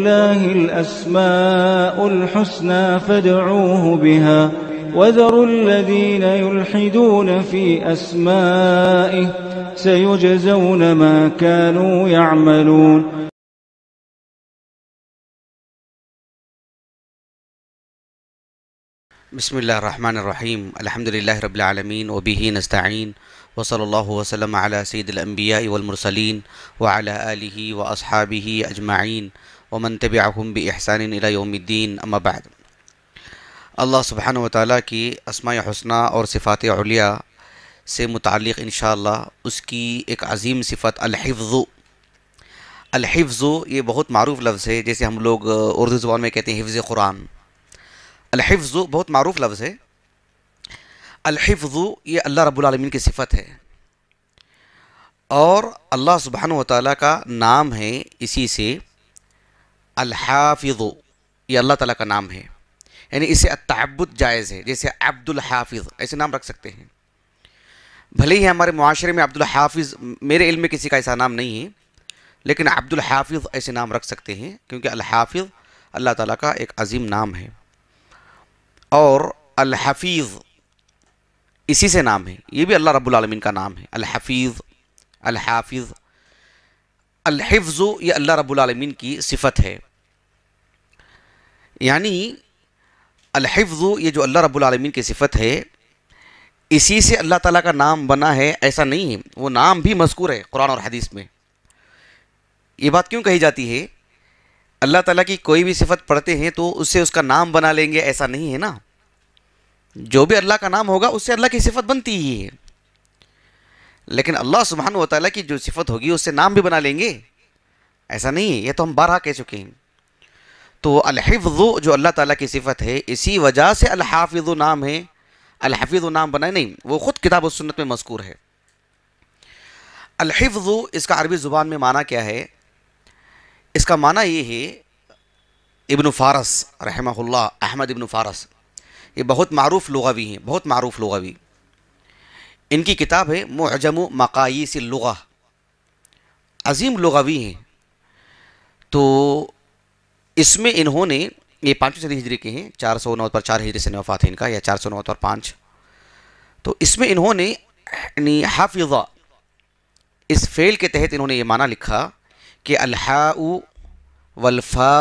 لله الأسماء الحسنى فادعوه بها وذروا الذين يلحدون في أسمائه سيجزون ما كانوا يعملون بسم الله الرحمن الرحيم الحمد لله رب العالمين وبه نستعين وصلى الله وسلم على سيد الأنبياء والمرسلين وعلى آله وأصحابه أجمعين वमन तबाहम भी एहसान योमद्दीन अम्बाद अल्लाह सुबहान वाली की असमा हसना और सिफ़ात अलिया से मुतक़ इन उसकी एक अज़ीम सिफ़त अलहफ़ अलहफ़ ये बहुत मरूफ़ लफ्ज़ है जैसे हम लोग उर्दू ज़बान में कहते हैं हिफ्ज़ कुरान अलहफ़ बहुत मरूफ़ लफ्ज़ है अलहफ़ ये अल्लाह रब्लमीन की सिफ़त है और अल्लाह सुबहान वाली का नाम है इसी से अलहाफिज़ ये अल्लाह ताला का नाम है यानी इसे तबुद जायज़ है जैसे अब्दुल हाफिज़ ऐसे नाम रख सकते हैं भले ही हमारे माशरे में अब्दुल हाफिज़ मेरे इल्म में किसी का ऐसा नाम नहीं है लेकिन अब्दुल हाफिज़ ऐसे नाम रख सकते हैं क्योंकि अलहाफिज़ अल्लाह ताला का एक अजीम नाम है और अलहफीज़ इसी से नाम है ये भी अल्लाह रब्बुल रबालमीन का नाम है अलहफीज़ अलहाफिज़ अलहिफ्ज़ ये अल्लाह रब्बुल रबालमीन की सिफत है यानी अलहफ़ ये जो अल्लाह रब्बुल रबालमीन की सिफत है इसी से अल्लाह ताला का नाम बना है ऐसा नहीं है वो नाम भी मस्कूर है कुरान और हदीस में ये बात क्यों कही जाती है अल्लाह ताला की कोई भी सिफत पढ़ते हैं तो उससे उसका नाम बना लेंगे ऐसा नहीं है ना जो भी अल्लाह का नाम होगा उससे अल्लाह की सिफत बनती ही है लेकिन अल्लाह सुबहान वाली की जो सिफत होगी उससे नाम भी बना लेंगे ऐसा नहीं है यह तो हम बारह कह चुके हैं तो अलहफ़ जो अल्लाह ताला की सिफत है इसी वजह से अलहाफ़ नाम है अलहफ़ नाम बनाए नहीं वो ख़ुद किताब सुन्नत में मस्कूर है अलहफ़ इसका अरबी ज़ुबान में माना क्या है इसका माना ये है इबन फ़ारस रहमहुल्ला अहमद इबन फ़ारस ये बहुत मरूफ़ लुगावी हैं बहुत मरूफ़ लुगावी इनकी किताब है मजम मकाईस लगा अज़ीम लुगावी हैं तो इसमें इन्होंने ये पाँचवीं सदी हिजरी के हैं चार सौ नौ पर चार हिजरी से नफ़ा था इनका या चार सौ नौ और पाँच तो इसमें इन्होंने हाफिज़ा इस फेल के तहत इन्होंने ये माना लिखा कि अल्हाऊ वल्फ़ा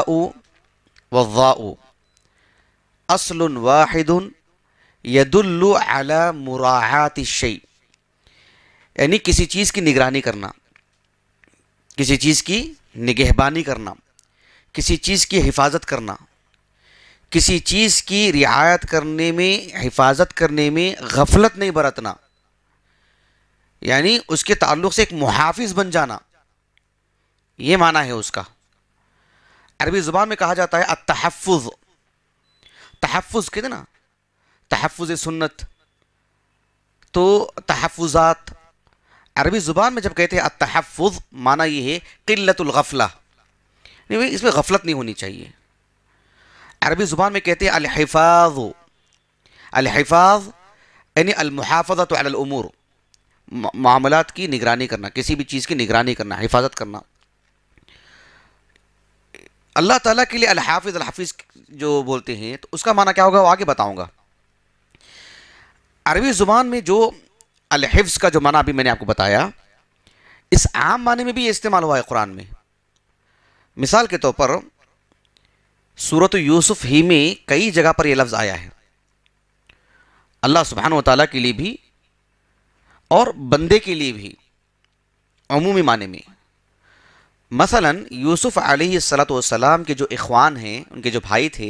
वज़ाऊ असल वाहिद यदुल्लु मुराहत शई यानी किसी चीज़ की निगरानी करना किसी चीज़ की निगहबानी करना किसी चीज़ की हिफाजत करना किसी चीज़ की रियायत करने में हिफाजत करने में गफलत नहीं बरतना यानी उसके ताल्लुक से एक मुहाफिज बन जाना ये माना है उसका अरबी ज़ुबान में कहा जाता है अतहफ़ तहफ़ कहते ना तहफ़ सुन्नत तो तहफ़ात अरबी ज़ुबान में जब कहते हैं अतहफ़ माना ये है गफला नहीं इसमें गफलत नहीं होनी चाहिए अरबी ज़ुबान में कहते हैं अलहिफाज अलहिफाज यानी अलमहाफ़त अलमूर मामलात की निगरानी करना किसी भी चीज़ की निगरानी करना हिफाजत करना अल्लाह ताला के लिए अलहाफिज अलहाफिज जो बोलते हैं तो उसका माना क्या होगा वो आगे बताऊंगा अरबी ज़ुबान में जो अलहिफ्स का जो माना अभी मैंने आपको बताया इस आम माने में भी ये इस्तेमाल हुआ है कुरान में मिसाल के तौर पर सूरत यूसुफ ही में कई जगह पर यह लफ्ज़ आया है अल्लाह सुबहान तला के लिए भी और बंदे के लिए भी अमूमी माने में मसलन यूसुफ आलतम के जो इखवान हैं उनके जो भाई थे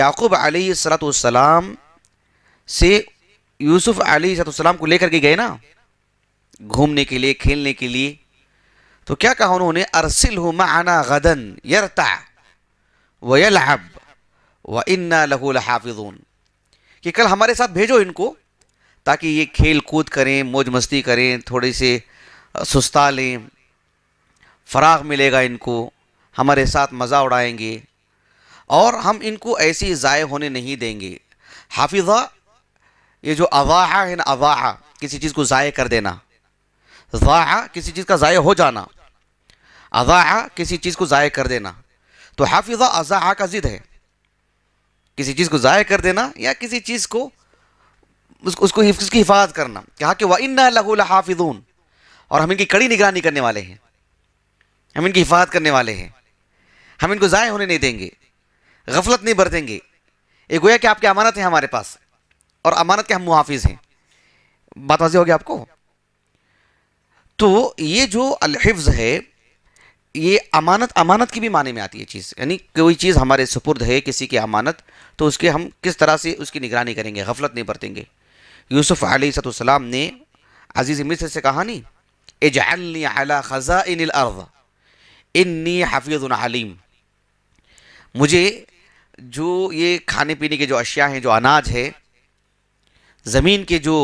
याकूब आलतम से यूसुफ आलतम को लेकर के गए ना घूमने के लिए खेलने के लिए तो क्या कहा उन्होंने अरसिल माना गदन यरता वलहब व इन्ना लहूल हाफिजून कि कल हमारे साथ भेजो इनको ताकि ये खेल कूद करें मौज मस्ती करें थोड़े से सुस्ता लें फराग मिलेगा इनको हमारे साथ मज़ा उड़ाएंगे और हम इनको ऐसी ज़ाय होने नहीं देंगे हाफिज़ा ये जो अवाहा है ना अवाहा किसी चीज़ को ज़ाय कर देना ज़ाया किसी चीज़ का ज़ाय हो जाना अज़ाया किसी चीज़ को ज़ाय कर देना तो हाफिज़ा अज़ा का ज़िद है किसी चीज़ को ज़ाय कर देना या किसी चीज़ को उसको उसको उसकी हिफाजत करना कहा कि वह इन्ना लहू हाफिजून और हम इनकी कड़ी निगरानी करने वाले हैं हम इनकी हिफाजत करने वाले हैं हम इनको ज़ाय होने नहीं देंगे गफलत नहीं बरतेंगे ये गोया कि आपकी अमानत है हमारे पास और अमानत के हम मुहाफिज हैं बात वाजी होगी आपको तो ये जो अलहिफ्ज़ है ये अमानत अमानत की भी माने में आती है चीज़ यानी कोई चीज़ हमारे सुपुर्द है किसी की अमानत तो उसके हम किस तरह से उसकी निगरानी करेंगे गफलत नहीं बरतेंगे यूसुफ़ सलाम ने अजीज़ मिस्र से कहा नहीं एजाली ख़ज़ा इन इन्नी मुझे जो ये खाने पीने के जो अशिया हैं जो अनाज है ज़मीन के जो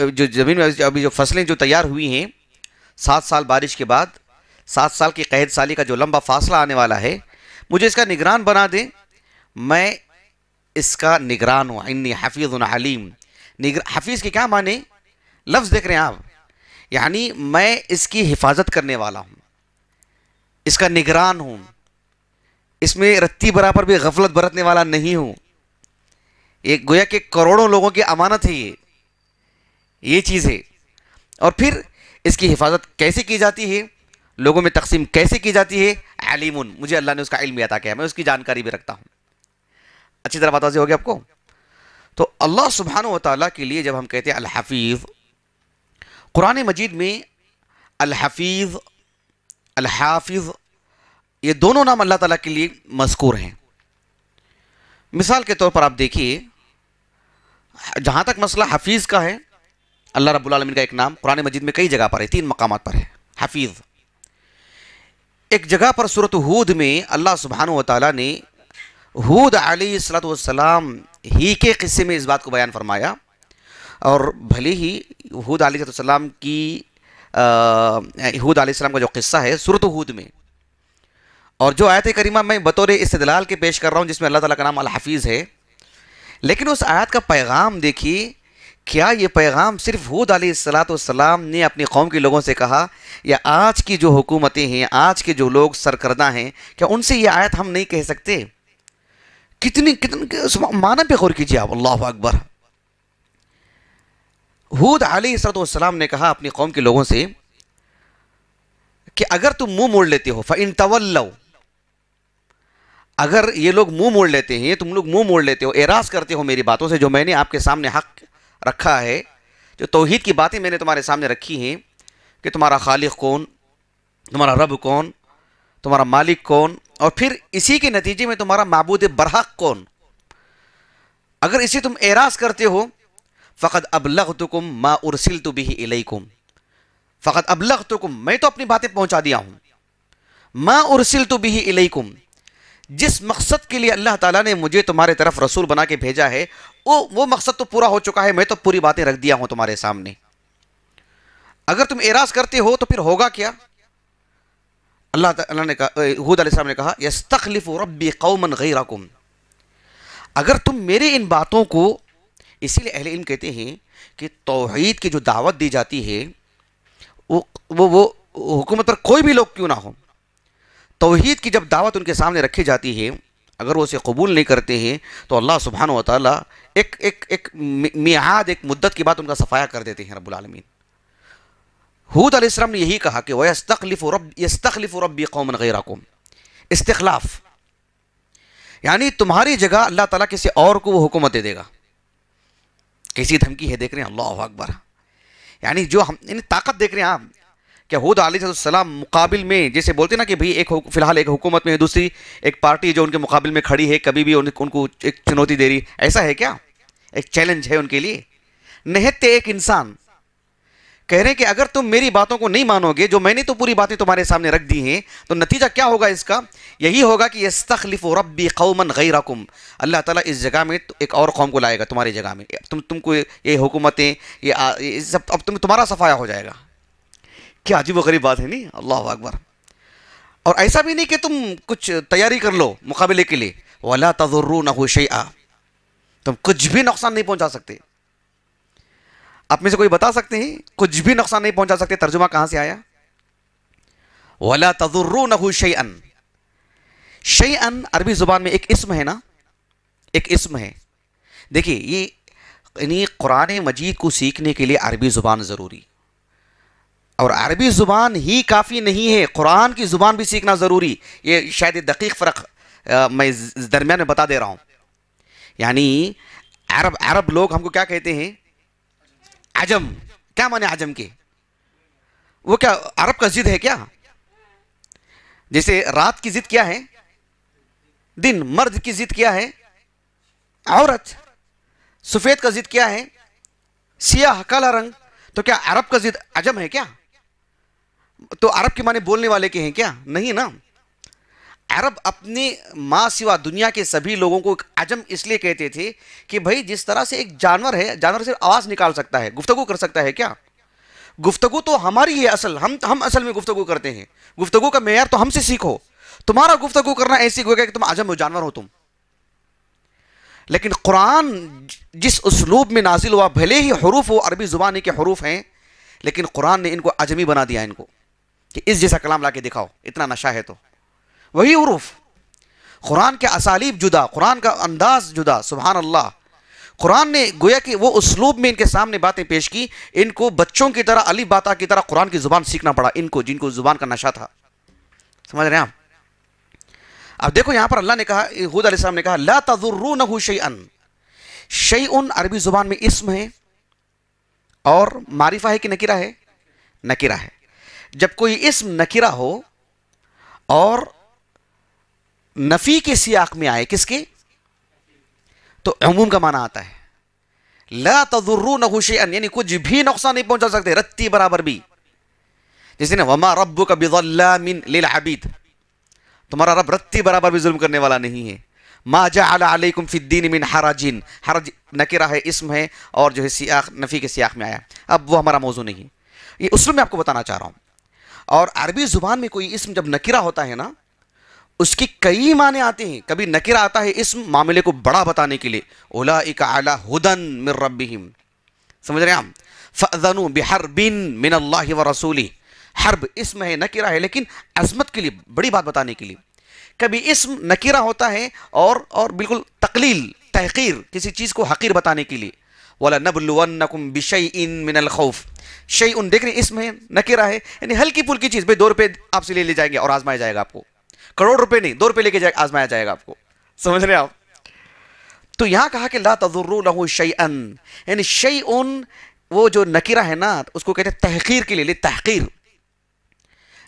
अब जो ज़मीन में अभी जो फसलें जो तैयार हुई हैं सात साल बारिश के बाद सात साल की कैद साली का जो लंबा फासला आने वाला है मुझे इसका निगरान बना दें मैं इसका निगरान हूँ इन हफीज़ निगर हफीज़ के क्या माने लफ्ज़ देख रहे हैं आप यानी मैं इसकी हिफाजत करने वाला हूँ इसका निगरान हूँ इसमें रत्ती बराबर भी गफलत बरतने वाला नहीं हूँ ये गोया के करोड़ों लोगों की अमानत है ये ये चीज़ है और फिर इसकी हिफाजत कैसे की जाती है लोगों में तकसीम कैसे की जाती है अलीमुन मुझे अल्लाह ने उसका इल्म अता किया मैं उसकी जानकारी भी रखता हूँ अच्छी तरह बताजी होगी आपको तो अल्लाह सुबहान वाली के लिए जब हम कहते हैं अलहफीज़ कुरान मजीद में अलहफीज़ अलहाफिज़ ये दोनों नाम अल्लाह ताला के लिए मशकूर हैं मिसाल के तौर पर आप देखिए जहाँ तक मसला हफीज़ का है अल्लाह रब्बुल का एक नाम कुरान मजीद में कई जगह पर है तीन मकाम पर है हफीज़ एक जगह पर सूरत हूद में अल्लाह सुबहान ताली ने हूद अलीसलाम ही के किस्से में इस बात को बयान फरमाया और भले ही हूद सलाम की हूद सलाम का जो किस्सा है सूरत हूद में और जो आयत करीमा मैं बतौर इस दलाल के पेश कर रहा हूँ जिसमें अल्लाह ताली का नाम अलहफीज़ है लेकिन उस आयत का पैगाम देखिए क्या ये पैगाम सिर्फ हूद सलाम ने अपनी कौम के लोगों से कहा या आज की जो हुकूमतें हैं आज के जो लोग सरकर्दा हैं क्या उनसे ये आयत हम नहीं कह सकते कितनी कितने माना पे गौर कीजिए आप अल्लाह अकबर हूद सलाम ने कहा अपनी कौम के लोगों से कि अगर तुम मुंह मोड़ लेते हो फ़िन तवल अगर ये लोग मुंह मोड़ लेते हैं तुम लोग मुंह मोड़ लेते हो एराज करते हो मेरी बातों से जो मैंने आपके सामने हक रखा है जो तोहहीद की बातें मैंने तुम्हारे सामने रखी हैं कि तुम्हारा खालिक कौन तुम्हारा रब कौन तुम्हारा मालिक कौन और फिर इसी के नतीजे में तुम्हारा मबूद बरहक कौन अगर इसे तुम एराज करते हो फ़कत अबलग तुकुम मा उर्सिल तो भी इलकुम फ़कत अबलग तुकुम मैं तो अपनी बातें पहुंचा दिया हूँ मा उर्सिल तो भी इलकुम जिस मकसद के लिए अल्लाह ताला ने मुझे तुम्हारे तरफ रसूल बना के भेजा है वो वो मकसद तो पूरा हो चुका है मैं तो पूरी बातें रख दिया हूं तुम्हारे सामने अगर तुम एराज करते हो तो फिर होगा क्या अल्लाह ताला ने कहा ने कहा यस्तखलिफ रब्बी कौमन गैरकुम अगर तुम मेरे इन बातों को इसीलिए अहल इल्म कहते हैं कि तोहहीद की जो दावत दी जाती है वो वो वो हुकूमत पर कोई भी लोग क्यों ना हो तोहद की जब दावत उनके सामने रखी जाती है अगर वो उसे कबूल नहीं करते हैं तो अल्लाह सुबहान व ताली एक एक एक मियाद एक मुद्दत की बात उनका सफाया कर देते हैं रबालमीन हूद आसलम ने यही कहा कि वह यस्तखलिफ रब यस्तखलिफ रबी कौमन गैरकुम इस्तखलाफ यानी तुम्हारी जगह अल्लाह ताला किसी और को वो हुकूमत दे देगा किसी धमकी है देख रहे हैं अल्लाह अकबर यानी जो हम यानी ताकत देख रहे हैं आप कि हूद सलाम मुकाबिल में जैसे बोलते ना कि भाई एक फ़िलहाल एक हुकूमत में है दूसरी एक पार्टी जो उनके मुकाबले में खड़ी है कभी भी उन, उनको एक चुनौती दे रही ऐसा है क्या एक चैलेंज है उनके लिए नहत्य एक इंसान कह रहे हैं कि अगर तुम मेरी बातों को नहीं मानोगे जो मैंने तो पूरी बातें तुम्हारे सामने रख दी हैं तो नतीजा क्या होगा इसका यही होगा कि यस्तखलिफ रब्बी कौमन गैरकुम अल्लाह ताला इस जगह में तो एक और कौम को लाएगा तुम्हारी जगह में तुम तुमको ये हुकूमतें ये, ये सब अब तुम तुम्हारा सफाया हो जाएगा क्या अजीब गरीब बात है नहीं अल्लाह अकबर और ऐसा भी नहीं कि तुम कुछ तैयारी कर लो मुकाबले के लिए वाला तजुर्रू न हो तुम कुछ भी नुकसान नहीं पहुंचा सकते आप में से कोई बता सकते हैं कुछ भी नुकसान नहीं पहुंचा सकते तर्जुमा कहां से आया वाला तजुर्रू नहू शे अन अरबी ज़ुबान में एक इसम है ना एक इसम है देखिए ये यानी कुरान मजीद को सीखने के लिए अरबी ज़ुबान ज़रूरी और अरबी ज़ुबान ही काफ़ी नहीं है कुरान की ज़ुबान भी सीखना ज़रूरी ये शायद दकीक फ़र्क मैं दरमियान में बता दे रहा हूँ यानी अरब अरब लोग हमको क्या कहते हैं आजम क्या माने आजम के वो क्या अरब का जिद है क्या जैसे रात की जिद क्या है दिन मर्द की जिद क्या है औरत सफ़ेद का जिद क्या है सियाह काला रंग तो क्या अरब का जिद अजम है क्या तो अरब के माने बोलने वाले के हैं क्या नहीं ना अरब अपने माँ सिवा दुनिया के सभी लोगों को अजम इसलिए कहते थे कि भाई जिस तरह से एक जानवर है जानवर से आवाज़ निकाल सकता है गुफ्तगु कर सकता है क्या गुफ्तगु तो हमारी है असल हम हम असल में गुफ्तगु करते हैं गुफ्तगु का मैार तो हमसे सीखो तुम्हारा गुफ्तगु करना ऐसी होगा कि तुम अजम हो जानवर हो तुम लेकिन कुरान जिस उसलूब में नाजिल हुआ भले ही हरूफ हो अरबी ज़ुबानी के हरूफ हैं लेकिन कुरान ने इनको अजमी बना दिया इनको कि इस जैसा कलाम ला के दिखाओ इतना नशा है तो वही उरूफ कुरान के असालीब जुदा कुरान का अंदाज जुदा सुबहान अल्लाह कुरान ने गोया कि वो उसलूब में इनके सामने बातें पेश की इनको बच्चों की तरह अली बाता की तरह कुरान की ज़ुबान सीखना पड़ा इनको जिनको ज़ुबान का नशा था समझ रहे हैं आप अब देखो यहां पर अल्लाह ने कहा हूद अलीम ने कहा ला तजुर्रू अन शई उन अरबी ज़ुबान में इसम है और मारिफा है कि नकीरा है नकीरा है जब कोई इसम नकिरा हो और नफ़ी के सियाक में आए किसके तो अमूम का माना आता है ला तजुर्रू नहुशन यानी कुछ भी नुकसान नहीं पहुंचा सकते रत्ती बराबर भी जैसे ना वमा रब का बिजल्लामिन तुम्हारा रब रत्ती बराबर भी जुल्म करने वाला नहीं है मा जाकुम फ़िद्दीन मिन हराजिन हरज नकिरा है इसम है और जो है सियाक नफ़ी के सियाक में आया अब वो हमारा मौजू नहीं है ये उसमें मैं आपको बताना चाह रहा हूँ और अरबी ज़ुबान में कोई इसम जब नकिरा होता है ना उसके कई माने आते हैं कभी नकिरा आता है इस मामले को बड़ा बताने के लिए ओला इक आला हुदन मिर रबिम समझ रहे हैं फ़नु बिहर बिन मिन अल्लाह व रसूली हरब इसम है नकिरा है लेकिन अजमत के लिए बड़ी बात बताने के लिए कभी इसम नकिरा होता है और और बिल्कुल तकलील तहकीर किसी चीज़ को हकीर बताने के लिए वाला नकुम बिशई इन मिनल खौफ़ शही उन देख रहे इसमें नकेरा है यानी हल्की पुल्की चीज़ भाई दो रुपये आपसे ले ले जाएंगे और आजमाया जाएगा आपको करोड़ रुपए नहीं दो रुपए लेके जाए आजमाया जाएगा आपको समझ रहे आप तो यहां कहा कि ला तजुर शई अन यानी शई उन वो जो नकीरा है ना उसको कहते हैं तहकीर के लिए तहकीर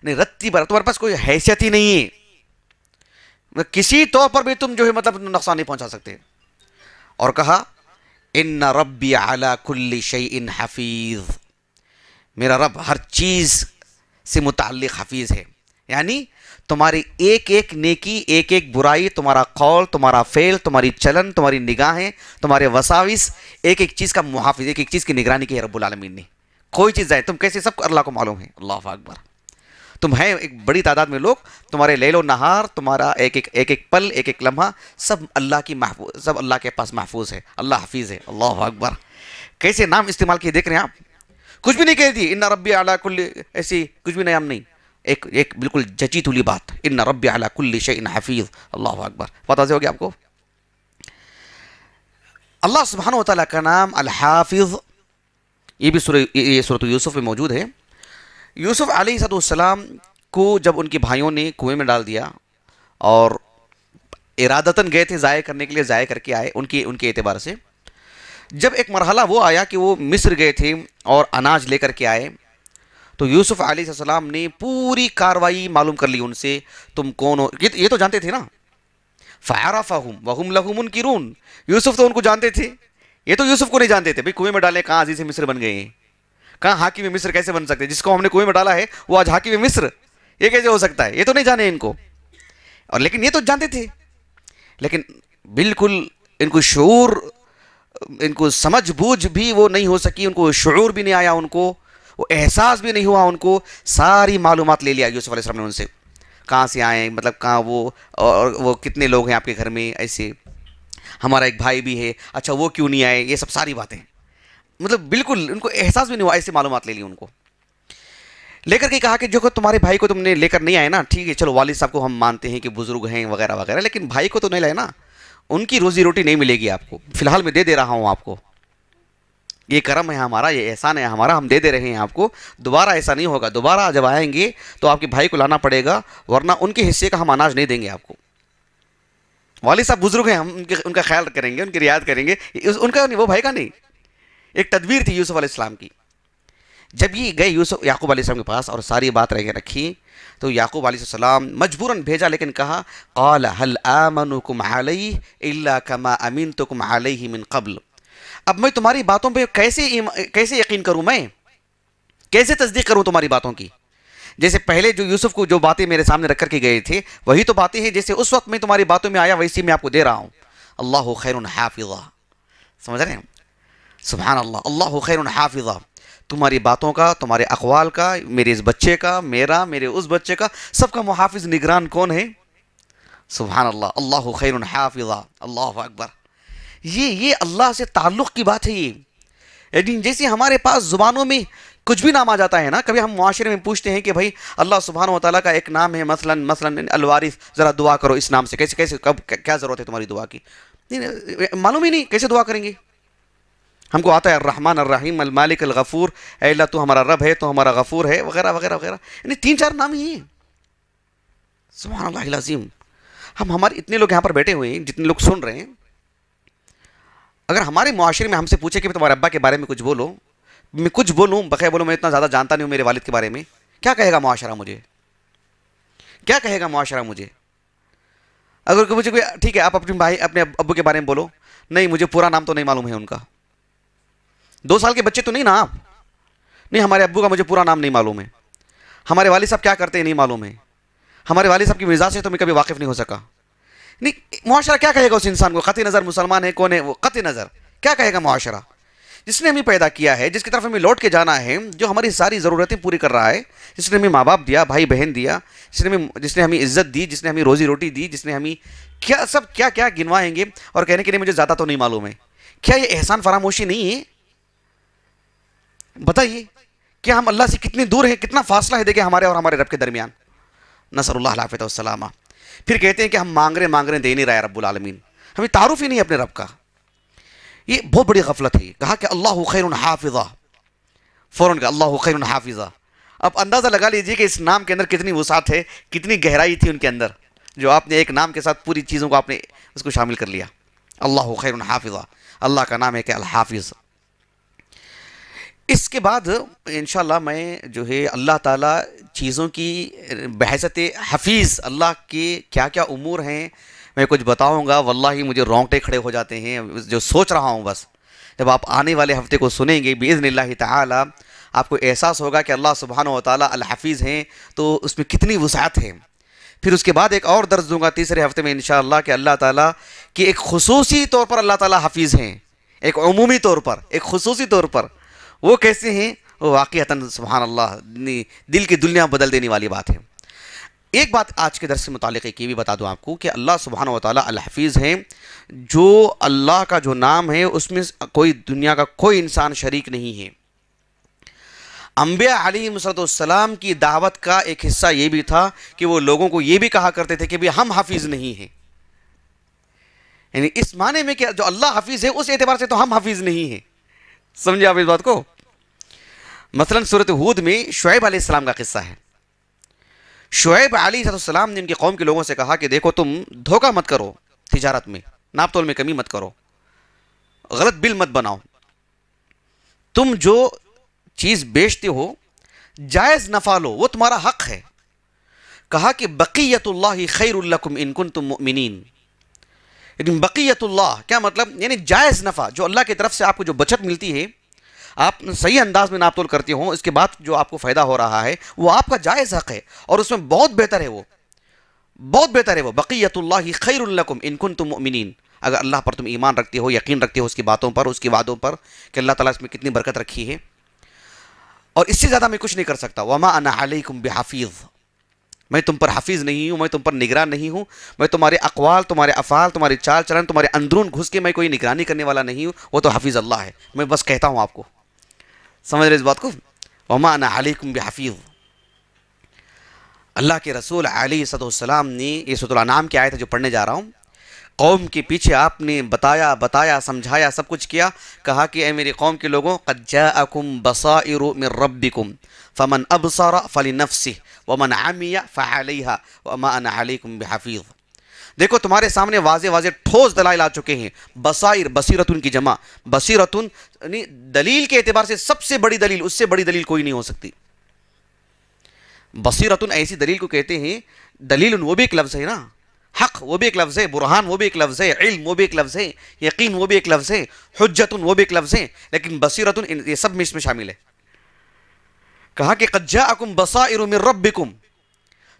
नहीं रत्ती बरा तुम्हारे पास कोई हैसियत ही नहीं है किसी तौर पर भी तुम जो है मतलब नुकसान नहीं पहुंचा सकते और कहा इन रब्बी अला कुल्ली शई इन हफीज़ मेरा रब हर चीज़ से मुतल हफीज़ है यानी तुम्हारी एक एक नेकी एक एक बुराई तुम्हारा कौल तुम्हारा फेल तुम्हारी चलन तुम्हारी निगाहें तुम्हारे वसाविस एक एक चीज़ का मुहाफ़ एक एक चीज़ की निगरानी की है रबालमीन ने कोई चीज़ जाए तुम कैसे सब अल्लाह को मालूम है अल्लाह अकबर तुम हैं एक बड़ी तादाद में लोग तुम्हारे लेलो नहार तुम्हारा एक एक एक एक पल एक एक लम्हा सब अल्लाह की महफूज सब अल्लाह के पास महफूज है अल्लाह हाफिज़ है अल्लाह अकबर कैसे नाम इस्तेमाल किए देख रहे हैं आप कुछ भी नहीं कह दी इन्ना रब्बी आला ऐसी कुछ भी नयाम नहीं एक एक बिल्कुल जची तुली बात इन्ना रब आला कुल्ली शे इन हफीज़ अल्लाह अकबर पता से हो गया आपको अल्लाह सुबहान तला का नाम अलहाफिज़ ये भी सुर, ये सूरत तो यूसुफ में मौजूद है यूसुफ आलतम को जब उनके भाइयों ने कुएं में डाल दिया और इरादतन गए थे ज़ाय करने के लिए ज़ाय करके आए उनके उनके एतबार से जब एक मरहला वो आया कि वो मिस्र गए थे और अनाज लेकर के आए तो यूसुफ आसमाम ने पूरी कार्रवाई मालूम कर ली उनसे तुम कौन हो ये तो- ये तो जानते थे ना फ़ारा फ़ाहम वहम लहम किरून यूसुफ तो उनको जानते थे ये तो यूसुफ को नहीं जानते थे भाई कुएं में डाले कहाँ अजीज मिस्र बन गए हैं कहाँ में मिस्र कैसे बन सकते जिसको हमने कुएं में डाला है वो आज हाकी में मिस्र ये कैसे हो सकता है ये तो नहीं जाने इनको और लेकिन ये तो जानते थे लेकिन बिल्कुल इनको शोर इनको समझ बूझ भी वो नहीं हो सकी उनको शुरू भी नहीं आया उनको वो एहसास भी नहीं हुआ उनको सारी मालूम ले लिया यूसुफ अलैहिस्सलाम ने उनसे कहाँ से आए मतलब कहाँ वो और वो कितने लोग हैं आपके घर में ऐसे हमारा एक भाई भी है अच्छा वो क्यों नहीं आए ये सब सारी बातें मतलब बिल्कुल उनको एहसास भी नहीं हुआ ऐसी मालूम ले ली उनको लेकर के कहा कि जो तुम्हारे भाई को तुमने लेकर नहीं आए ना ठीक है चलो वालिद साहब को हम मानते हैं कि बुज़ुर्ग हैं वगैरह वगैरह लेकिन भाई को तो नहीं लाए ना उनकी रोजी रोटी नहीं मिलेगी आपको फिलहाल मैं दे दे रहा हूँ आपको ये कर्म है हमारा ये एहसान है हमारा हम दे दे रहे हैं आपको दोबारा ऐसा नहीं होगा दोबारा जब आएंगे तो आपके भाई को लाना पड़ेगा वरना उनके हिस्से का हम अनाज नहीं देंगे आपको वाली साहब बुज़ुर्ग हैं हम उनके उनका ख्याल करेंगे उनकी रियाद करेंगे उनका नहीं वो भाई का नहीं एक तदबीर थी यूसुफ़ इस्लाम की जब ये गए यूसुफ याकूब आसम के पास और सारी बात रह रखी तो याकूब आलम मजबूरन भेजा लेकिन कहा कौल हल कमा अमीन तो कुम मिन कबल अब मैं तुम्हारी बातों पर कैसे कैसे यकीन करूँ मैं कैसे तस्दीक करूँ तुम्हारी बातों की जैसे पहले जो यूसुफ को जो बातें मेरे सामने रख कर के गए थे वही तो बातें हैं जैसे उस वक्त मैं तुम्हारी बातों में आया वैसी मैं आपको दे रहा हूँ अल्लाह खैर हाफिज़ा समझ रहे हैं सुबहान अल्लाह अल्लाह खैर हाफिज़ा तुम्हारी बातों का तुम्हारे अखवाल का मेरे इस बच्चे का मेरा मेरे उस बच्चे का सबका मुहाफ़ निगरान कौन है सुबहान अल्लाह अल्लाह खैर हाफिज़ा अल्लाह अकबर ये ये अल्लाह से ताल्लुक़ की बात है ये यानी जैसे हमारे पास ज़ुबानों में कुछ भी नाम आ जाता है ना कभी हम माशरे में पूछते हैं कि भाई अल्लाह सुबहान तला का एक नाम है मसलन मसलन अलवारिस ज़रा दुआ करो इस नाम से कैसे कैसे कब क्या ज़रूरत है तुम्हारी दुआ की मालूम ही नहीं कैसे दुआ करेंगे हमको आता है रहमान रहीम अल गफूर अल्लाह तो हमारा रब है तो हमारा गफ़ूर है वगैरह वगैरह वगैरह यानी तीन चार नाम ही हैं सुबहान अजीम हम हमारे इतने लोग यहाँ पर बैठे हुए हैं जितने लोग सुन रहे हैं अगर हमारे माशरे में हमसे पूछे कि मैं तुम्हारे अब्बा के बारे में कुछ बोलो मैं कुछ बोलूँ बखैर बोलूँ मैं इतना ज़्यादा जानता नहीं हूँ मेरे वालिद के बारे में क्या कहेगा माशरा मुझे क्या कहेगा माशरा मुझे अगर मुझे ठीक है आप अपने भाई अपने अब्बू के बारे में बोलो नहीं मुझे पूरा नाम तो नहीं मालूम है उनका दो साल के बच्चे तो नहीं ना आप नहीं हमारे अब्बू का मुझे पूरा नाम नहीं मालूम है हमारे वाले साहब क्या करते हैं नहीं मालूम है हमारे वाले साहब की मिजाज से तो मैं कभी वाकिफ़ नहीं हो सका नहीं माशरा क्या कहेगा उस इंसान को कति नज़र मुसलमान है कौन है वो ख़त नज़र क्या कहेगा माशरा जिसने हमें पैदा किया है जिसकी तरफ हमें लौट के जाना है जो हमारी सारी ज़रूरतें पूरी कर रहा है जिसने हमें माँ बाप दिया भाई बहन दिया जिसने हमें जिसने हमें इज्जत दी जिसने हमें रोज़ी रोटी दी जिसने हमें क्या सब क्या क्या गिनवाएंगे और कहने के लिए मुझे ज़्यादा तो नहीं मालूम है क्या ये एहसान फरामोशी नहीं है बताइए कि हम अल्लाह से कितने दूर है कितना फासला है देखे हमारे और हमारे रब के दरमियान नसरल्लाफ़तम फिर कहते हैं कि हम मांग रहे मांग रहे दे नहीं रहा है रब्बुलमीन हमें तारुफ ही नहीं अपने रब का ये बहुत बड़ी गफलत है कहा कि अल्लाह खैर हाफिज़ा फ़ौर का अल्लाह खैर हाफिज़ा अब अंदाज़ा लगा लीजिए कि इस नाम के अंदर कितनी वसात है कितनी गहराई थी उनके अंदर जो आपने एक नाम के साथ पूरी चीज़ों को आपने उसको शामिल कर लिया अल्लाह खैर हाफिज़ा अल्लाह का नाम है कि अल्हाफिज़ इसके बाद इन मैं जो है अल्लाह ताला चीज़ों की बहसत हफीज़ अल्लाह के क्या क्या उमूर हैं मैं कुछ बताऊंगा वल्ला ही मुझे रोंगटे खड़े हो जाते हैं जो सोच रहा हूँ बस जब आप आने वाले हफ्ते को सुनेंगे बेज़न ताला आपको एहसास होगा कि अल्लाह सुबहान ताली हैं तो उसमें कितनी वसात है फिर उसके बाद एक और दर्ज दूंगा तीसरे हफ्ते में इन कि अल्लाह ताली की एक खसूसी तौर पर अल्लाह ताली हफीज़ हैं एक अमूमी तौर पर एक खसूसी तौर पर वो कैसे हैं वो वाक़ता सुबहान अल्लाह दिल की दुनिया बदल देने वाली बात है एक बात आज के दर से मुतल की भी बता दूँ आपको कि अल्लाह सुबहान वतालफ़ीज़ हैं जो अल्लाह का जो नाम है उसमें कोई दुनिया का कोई इंसान शरीक नहीं है अम्बिया अलीसलाम की दावत का एक हिस्सा ये भी था कि वो लोगों को ये भी कहा करते थे कि भाई हम हाफिज़ नहीं हैं यानी इस माने में कि जो अल्लाह हाफिज़ है उस एतबार से तो हम हाफिज़ नहीं हैं समझे आप इस बात को मसलन सूरत हूद में शुएब आसमाम का किस्सा है शुएब आसमाम ने उनकी कौम के लोगों से कहा कि देखो तुम धोखा मत करो तिजारत में नापतोल में कमी मत करो गलत बिल मत बनाओ तुम जो चीज़ बेचते हो जायज़ नफा लो वो तुम्हारा हक है कहा कि बकीयतुल्ला खैरुल्लकुम इनकुन तुम मिनीन लेकिन बकीयतुल्लाह क्या मतलब यानी जायज़ नफ़ा जो अल्लाह की तरफ से आपको जो बचत मिलती है आप सही अंदाज में नापतोल करते हो इसके बाद जो आपको फ़ायदा हो रहा है वो आपका जायज़ हक़ है और उसमें बहुत बेहतर है वो बहुत बेहतर है वो बकीयतुल्ला खैरकुम इनकुन तुम मिन अगर अल्लाह पर तुम ईमान रखते हो यकीन रखते हो उसकी बातों पर उसकी वादों पर कि अल्लाह ताला इसमें कितनी बरकत रखी है और इससे ज़्यादा मैं कुछ नहीं कर सकता वमा अना अलैकुम बिहाफिज़ मैं तुम पर हाफिज़ नहीं हूँ मैं तुम पर निगरान नहीं हूँ मैं तुम्हारे अकवाल तुम्हारे अफ़ाल तुम्हारे चाल चलन तुम्हारे अंदरून घुस के मैं कोई निगरानी करने वाला नहीं हूँ वो तो हाफिज़ अल्लाह है मैं बस कहता हूँ आपको समझ रहे इस बात को वमा ना अलकुम हाफिज़ अल्लाह के रसूल सलाम ने ये के की आयत जो पढ़ने जा रहा हूँ कौम के पीछे आपने बताया बताया समझाया सब कुछ किया कहा कि ए मेरी कौम के लोगों कज्जा अकुम बसा रब्बिकुम फ़मन सारा फ़ली नफसी वमन आमिया फ़ालिहा वमन अलकुम बहाफीज़ देखो तुम्हारे सामने वाजे वाजे ठोस दलाइल आ चुके हैं बसाइर बसीरतुन की जमा बसीरतुन दलील के अतबार से सबसे बड़ी दलील उससे बड़ी दलील कोई नहीं हो सकती बसीरतुन ऐसी दलील को कहते हैं दलील वो भी एक लफ्ज़ है ना हक वो भी एक लफ्ज़ है बुरहान वो भी एक लफ्ज़ है इल्म वो भी एक लफ्ज़ है यकीन वो भी एक लफ्ज़ है हजतन वो भी एक लफ्ज़ है लेकिन बसीरतन ये सब में इसमें शामिल है कहा कि कज्जा अकुम बसा रब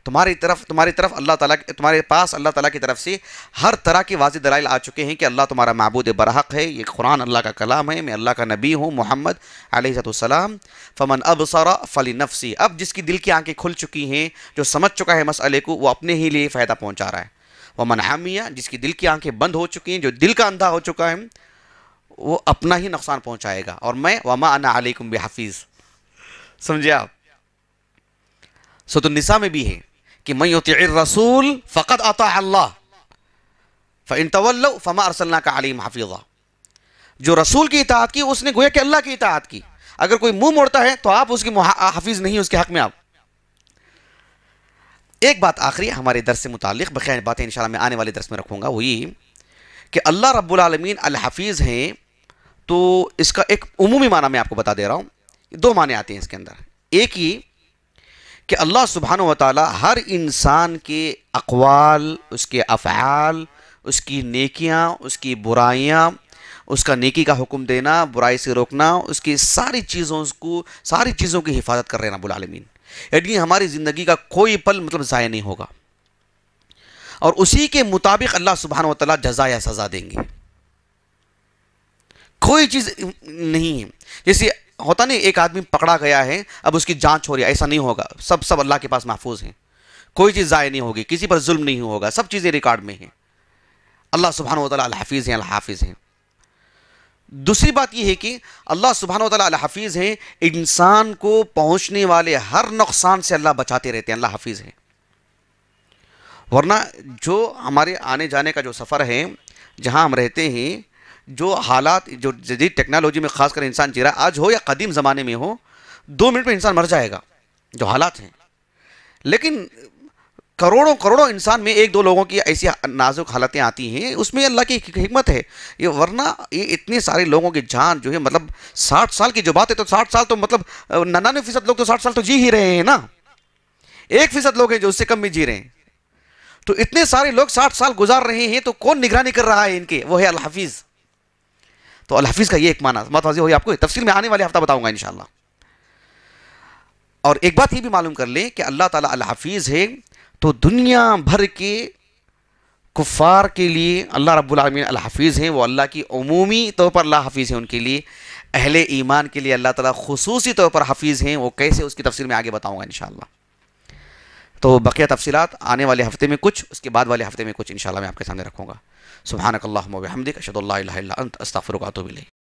तुम्हारी तरफ तुम्हारी तरफ अल्लाह ताला तुम्हारे पास अल्लाह ताला की तरफ से हर तरह के वाजी दलाइल आ चुके हैं कि अल्लाह तुम्हारा महबूद बरहक है ये कुरान अल्लाह का कलाम है मैं अल्लाह का नबी हूँ मोहम्मद आलतम फमन अब सरा फली नफसी अब जिसकी दिल की आंखें खुल चुकी हैं जो समझ चुका है मसले को वो अपने ही लिए फ़ायदा पहुँचा रहा है वमन हामिया जिसकी दिल की आंखें बंद हो चुकी हैं जो दिल का अंधा हो चुका है वो अपना ही नुकसान पहुंचाएगा और मैं वमा अना अलैकुम हाफिज़ समझे आप सो तो निसा में भी है कि मैं रसूल फ़कत आता अल्लाह फ़िन फ़मा अरसल्ला का अलीम हाफिज़ा जो रसूल की इतात की उसने गोया कि अल्लाह की इतात की अगर कोई मुंह मोड़ता है तो आप उसकी हाफिज़ नहीं उसके हक में आप एक बात आखिरी हमारे दर से मुतल बखैर बातें इन मैं आने वाले दरस में रखूँगा वही कि अल्लाह रब्लमीन अलहफीज़ हैं तो इसका एक अमूमी माना मैं आपको बता दे रहा हूँ दो माने आते हैं इसके अंदर एक ही कि अल्लाह सुबहान वाली हर इंसान के अकवाल उसके अफ़ाल उसकी नेकियाँ उसकी बुराइयाँ उसका नेकी का हुक्म देना बुराई से रोकना उसकी सारी चीज़ों को सारी चीज़ों की हिफाजत कर रहे हैं रबुलमीन यानी हमारी ज़िंदगी का कोई पल मतलब ज़ाय नहीं होगा और उसी के मुताबिक अल्लाह सुबहान वाली जजा या सज़ा देंगे कोई चीज़ नहीं है जैसे होता नहीं एक आदमी पकड़ा गया है अब उसकी जांच हो रही है ऐसा नहीं होगा सब सब अल्लाह के पास महफूज हैं कोई चीज़ ज़ाय नहीं होगी किसी पर जुल्म नहीं होगा सब चीज़ें रिकॉर्ड में हैं अल्लाह सुबहान वाली हाफिज़ हैं हाफिज़ हैं दूसरी बात यह है कि अल्लाह सुबहान तला हफीज़ हैं इंसान को पहुंचने वाले हर नुकसान से अल्लाह बचाते रहते हैं अल्लाह हफीज़ हैं वरना जो हमारे आने जाने का जो सफ़र है जहां हम रहते हैं जो हालात जो जदीद टेक्नोलॉजी में ख़ासकर इंसान जी रहा आज हो या कदीम ज़माने में हो दो मिनट में इंसान मर जाएगा जो हालात हैं लेकिन करोड़ों करोड़ों इंसान में एक दो लोगों की ऐसी नाजुक हालतें आती हैं उसमें अल्लाह की हमत है ये वरना ये इतने सारे लोगों की जान जो है मतलब साठ साल की जो बात है तो साठ साल तो मतलब ननानवे फीसद लोग तो साठ साल तो जी ही रहे हैं ना एक फीसद लोग हैं जो उससे कम में जी रहे हैं तो इतने सारे लोग साठ साल गुजार रहे हैं तो कौन निगरानी कर रहा है इनके वो है अल तो अल का ये एक माना मत वाजी हो आपको तफसील में आने वाले हफ्ता बताऊंगा इनशाला और एक बात ये भी मालूम कर लें कि अल्लाह ताला अल हाफिज़ है तो दुनिया भर के कुफ़ार के लिए अल्लाह रब्बुलमीन हफीज़ हैं वो अल्लाह की अमूमी तौर पर अल्लाह हफीज़ हैं उनके लिए अहले ईमान के लिए अल्लाह ताला खसूसी तौर पर हफीज़ हैं वो कैसे उसकी तफसर में आगे बताऊँगा इन शाला तो बकिया तफसीत आने वाले हफ्ते में कुछ उसके बाद वाले हफ्ते में कुछ इन मैं आपके सामने रखूँगा सुबहानकल्ला हमदिक अशद अस्तफ़रक़ातबिल